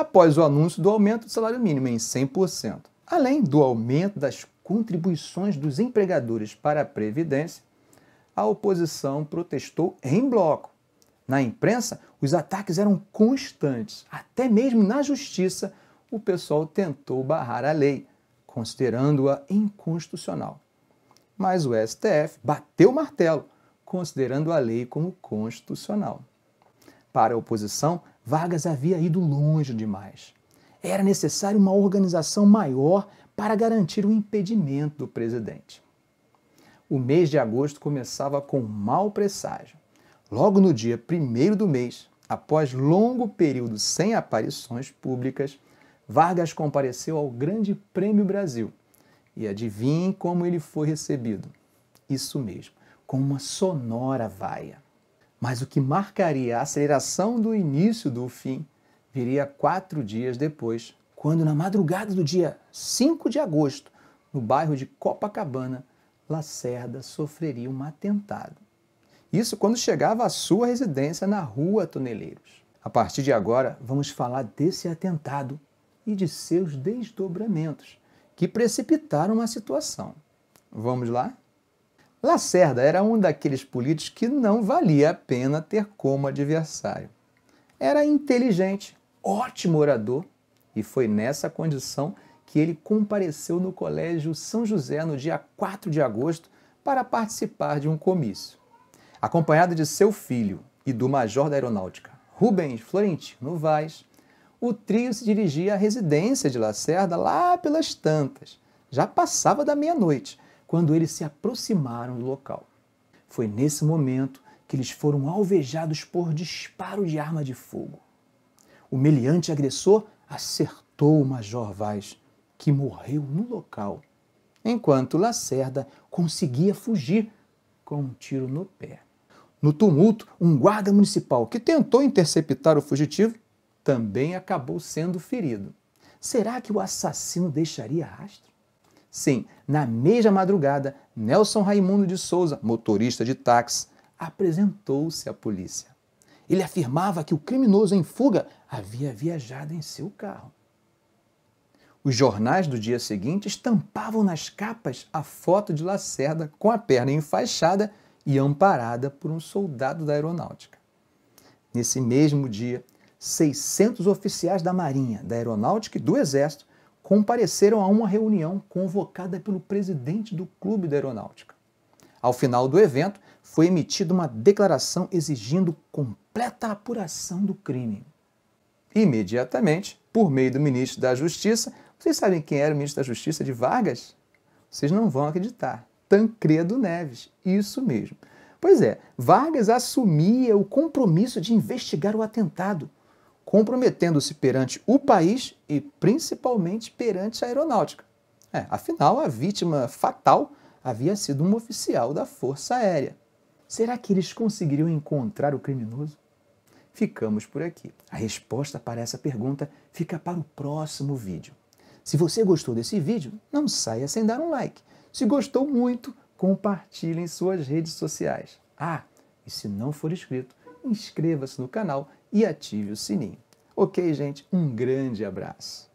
após o anúncio do aumento do salário mínimo em 100%, além do aumento das contribuições dos empregadores para a Previdência, a oposição protestou em bloco. Na imprensa, os ataques eram constantes. Até mesmo na justiça, o pessoal tentou barrar a lei, considerando-a inconstitucional. Mas o STF bateu o martelo, considerando a lei como constitucional. Para a oposição, Vargas havia ido longe demais. Era necessário uma organização maior para garantir o impedimento do presidente. O mês de agosto começava com um mau presságio. Logo no dia 1 do mês, após longo período sem aparições públicas, Vargas compareceu ao Grande Prêmio Brasil. E adivinhe como ele foi recebido. Isso mesmo, com uma sonora vaia. Mas o que marcaria a aceleração do início do fim viria quatro dias depois, quando, na madrugada do dia 5 de agosto, no bairro de Copacabana, Lacerda sofreria um atentado. Isso quando chegava à sua residência na rua Toneleiros. A partir de agora, vamos falar desse atentado e de seus desdobramentos, que precipitaram a situação. Vamos lá? Lacerda era um daqueles políticos que não valia a pena ter como adversário. Era inteligente, ótimo orador, e foi nessa condição que ele compareceu no Colégio São José no dia 4 de agosto para participar de um comício. Acompanhado de seu filho e do major da aeronáutica, Rubens Florentino Vaz, o trio se dirigia à residência de Lacerda lá pelas tantas. Já passava da meia-noite quando eles se aproximaram do local. Foi nesse momento que eles foram alvejados por disparo de arma de fogo. O meliante agressor acertou o Major Vaz, que morreu no local, enquanto Lacerda conseguia fugir com um tiro no pé. No tumulto, um guarda municipal que tentou interceptar o fugitivo também acabou sendo ferido. Será que o assassino deixaria rastro? Sim, na mesma madrugada, Nelson Raimundo de Souza, motorista de táxi, apresentou-se à polícia. Ele afirmava que o criminoso em fuga havia viajado em seu carro. Os jornais do dia seguinte estampavam nas capas a foto de Lacerda com a perna enfaixada e amparada por um soldado da aeronáutica. Nesse mesmo dia, 600 oficiais da Marinha, da Aeronáutica e do Exército compareceram a uma reunião convocada pelo presidente do Clube da Aeronáutica. Ao final do evento, foi emitida uma declaração exigindo completa apuração do crime. Imediatamente, por meio do ministro da Justiça, vocês sabem quem era o ministro da Justiça de Vargas? Vocês não vão acreditar. Tancredo Neves, isso mesmo. Pois é, Vargas assumia o compromisso de investigar o atentado, comprometendo-se perante o país e principalmente perante a aeronáutica. É, afinal, a vítima fatal havia sido um oficial da Força Aérea. Será que eles conseguiriam encontrar o criminoso? Ficamos por aqui. A resposta para essa pergunta fica para o próximo vídeo. Se você gostou desse vídeo, não saia sem dar um like. Se gostou muito, compartilhe em suas redes sociais. Ah, e se não for inscrito, inscreva-se no canal e ative o sininho. Ok, gente? Um grande abraço.